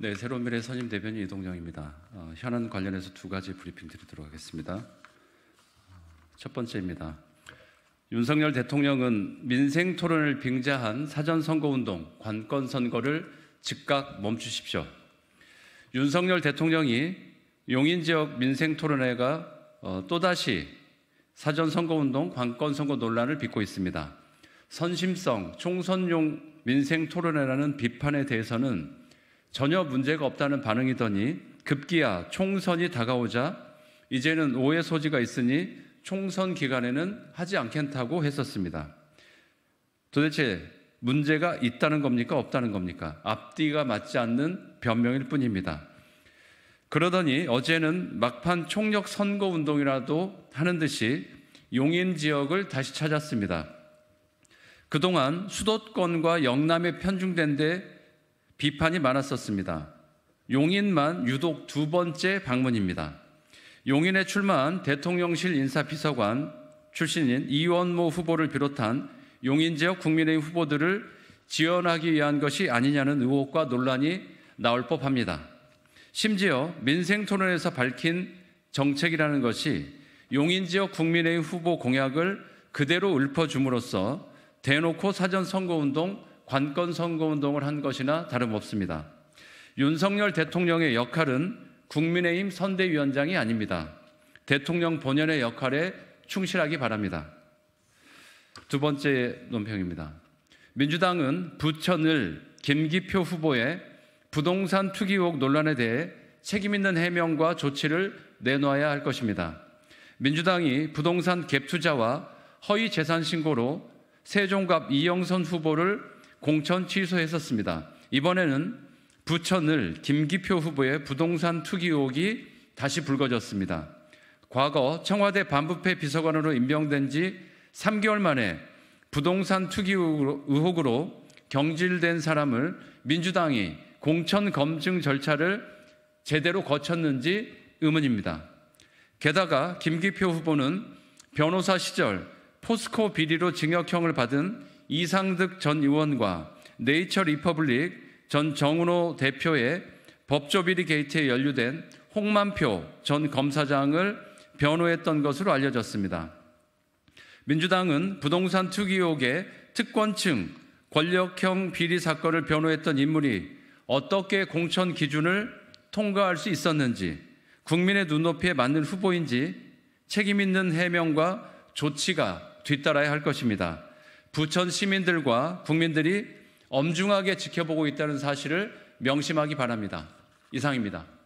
네, 새로운 미래 선임 대변인 이동영입니다 어, 현안 관련해서 두 가지 브리핑 드리도록 하겠습니다. 첫 번째입니다. 윤석열 대통령은 민생 토론을 빙자한 사전 선거 운동, 관건 선거를 즉각 멈추십시오. 윤석열 대통령이 용인 지역 민생 토론회가 어, 또다시 사전 선거 운동, 관건 선거 논란을 빚고 있습니다. 선심성, 총선용 민생 토론회라는 비판에 대해서는 전혀 문제가 없다는 반응이더니 급기야 총선이 다가오자 이제는 오해 소지가 있으니 총선 기간에는 하지 않겠다고 했었습니다. 도대체 문제가 있다는 겁니까? 없다는 겁니까? 앞뒤가 맞지 않는 변명일 뿐입니다. 그러더니 어제는 막판 총력 선거 운동이라도 하는 듯이 용인 지역을 다시 찾았습니다. 그동안 수도권과 영남에 편중된 데 비판이 많았었습니다. 용인만 유독 두 번째 방문입니다. 용인에 출마한 대통령실 인사비서관 출신인 이원모 후보를 비롯한 용인 지역 국민의힘 후보들을 지원하기 위한 것이 아니냐는 의혹과 논란이 나올 법합니다. 심지어 민생 토론에서 밝힌 정책이라는 것이 용인 지역 국민의힘 후보 공약을 그대로 읊어줌으로써 대놓고 사전 선거운동 관건 선거 운동을 한 것이나 다름없습니다. 윤석열 대통령의 역할은 국민의힘 선대위원장이 아닙니다. 대통령 본연의 역할에 충실하기 바랍니다. 두 번째 논평입니다. 민주당은 부천을 김기표 후보의 부동산 투기 의혹 논란에 대해 책임 있는 해명과 조치를 내놓아야 할 것입니다. 민주당이 부동산 갭 투자와 허위 재산 신고로 세종갑 이영선 후보를 공천 취소했었습니다. 이번에는 부천을 김기표 후보의 부동산 투기 의혹이 다시 불거졌습니다. 과거 청와대 반부패 비서관으로 임명된 지 3개월 만에 부동산 투기 의혹으로 경질된 사람을 민주당이 공천 검증 절차를 제대로 거쳤는지 의문입니다. 게다가 김기표 후보는 변호사 시절 포스코 비리로 징역형을 받은 이상득 전 의원과 네이처 리퍼블릭 전 정은호 대표의 법조비리 게이트에 연루된 홍만표 전 검사장을 변호했던 것으로 알려졌습니다. 민주당은 부동산 투기 의혹의 특권층 권력형 비리 사건을 변호했던 인물이 어떻게 공천 기준을 통과할 수 있었는지 국민의 눈높이에 맞는 후보인지 책임 있는 해명과 조치가 뒤따라야 할 것입니다. 부천 시민들과 국민들이 엄중하게 지켜보고 있다는 사실을 명심하기 바랍니다. 이상입니다.